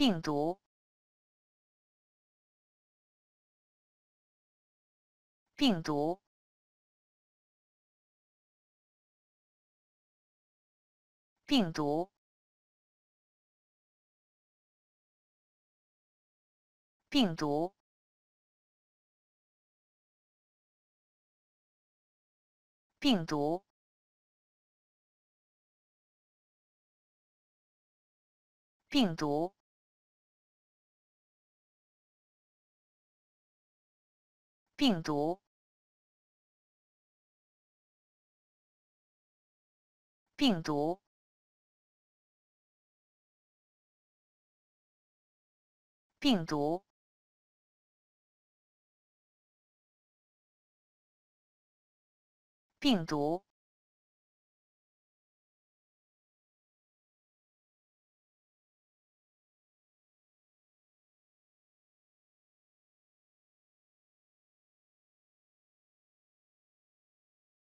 病毒，病毒，病毒，病毒，病毒，病毒。病毒，病毒，病毒，病毒。